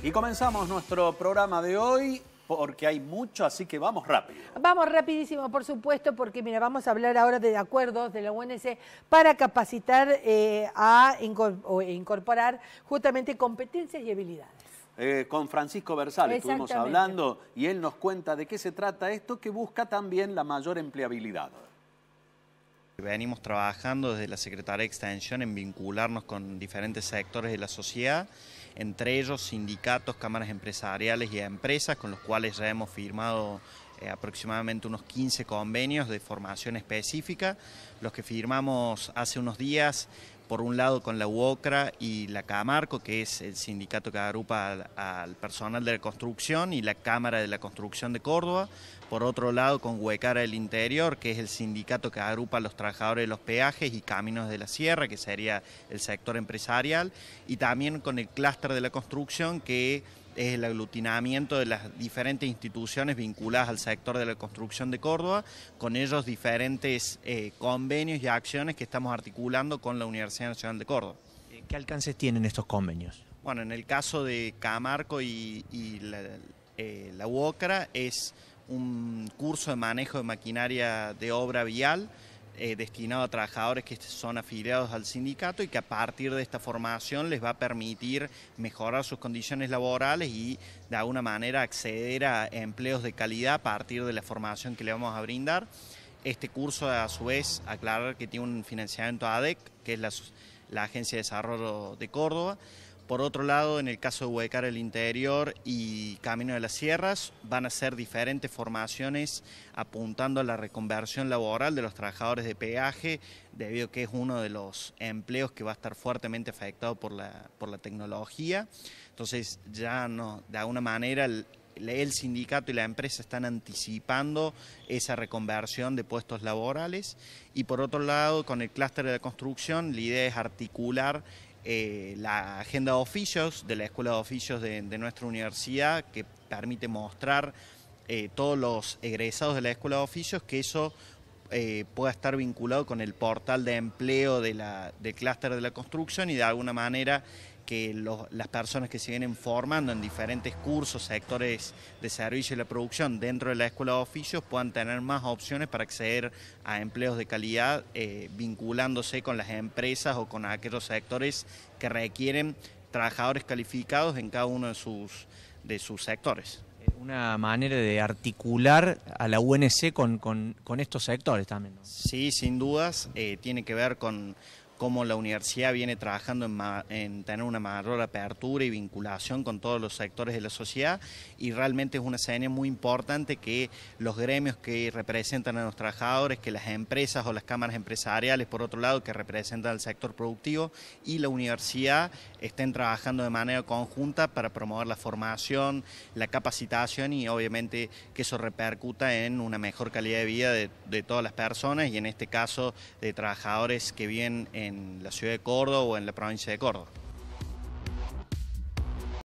Y comenzamos nuestro programa de hoy porque hay mucho, así que vamos rápido. Vamos rapidísimo, por supuesto, porque mira, vamos a hablar ahora de acuerdos de la UNC para capacitar eh, a incorporar justamente competencias y habilidades. Eh, con Francisco Versal estuvimos hablando y él nos cuenta de qué se trata esto que busca también la mayor empleabilidad. Venimos trabajando desde la Secretaría de Extensión en vincularnos con diferentes sectores de la sociedad entre ellos sindicatos, cámaras empresariales y empresas con los cuales ya hemos firmado eh, aproximadamente unos 15 convenios de formación específica. Los que firmamos hace unos días por un lado con la UOCRA y la Camarco, que es el sindicato que agrupa al, personal de la construcción y la Cámara de la Construcción de Córdoba, por otro lado con Huecara del Interior, que es el sindicato que agrupa a los trabajadores de los peajes y caminos de la sierra, que sería el sector empresarial, y también con el clúster de la construcción, que es el aglutinamiento de las diferentes instituciones vinculadas al sector de la construcción de Córdoba, con ellos diferentes eh, convenios y acciones que estamos articulando con la Universidad Nacional de Córdoba. Eh, ¿Qué alcances tienen estos convenios? Bueno, en el caso de Camarco y, eh, la, UOCRA es un curso de manejo de maquinaria de obra vial eh, destinado a trabajadores que son afiliados al sindicato y que a partir de esta formación les va a permitir mejorar sus condiciones laborales y de alguna manera acceder a empleos de calidad a partir de la formación que le vamos a brindar. Este curso, a su vez, aclarar que tiene un financiamiento ADEC, que es la, Agencia de Desarrollo de Córdoba. Por otro lado, en el caso de Huecar el Interior y Camino de las Sierras, van a ser diferentes formaciones apuntando a la reconversión laboral de los trabajadores de peaje, debido a que es uno de los empleos que va a estar fuertemente afectado por la, por la tecnología. Entonces, ya no, de alguna manera, el, el sindicato y la empresa están anticipando esa reconversión de puestos laborales y por otro lado con el clúster de la construcción la idea es articular eh, la agenda de oficios de la escuela de oficios de, nuestra universidad que permite mostrar eh, todos los egresados de la escuela de oficios que eso eh, pueda estar vinculado con el portal de empleo de del clúster de la construcción y de alguna manera que las personas que se vienen formando en diferentes cursos, sectores de servicio y la producción dentro de la escuela de oficios puedan tener más opciones para acceder a empleos de calidad eh, vinculándose con las empresas o con aquellos sectores que requieren trabajadores calificados en cada uno de sus, de sus sectores. Una manera de articular a la UNC con, estos sectores también. Sí, sin dudas, eh, tiene que ver con cómo la universidad viene trabajando en, tener una mayor apertura y vinculación con todos los sectores de la sociedad y realmente es una escena muy importante que los gremios que representan a los trabajadores, que las empresas o las cámaras empresariales, por otro lado, que representan al sector productivo y la universidad estén trabajando de manera conjunta para promover la formación, la capacitación y obviamente que eso repercuta en una mejor calidad de vida de, de todas las personas y en este caso de trabajadores que vienen en en la ciudad de Córdoba o en la provincia de Córdoba.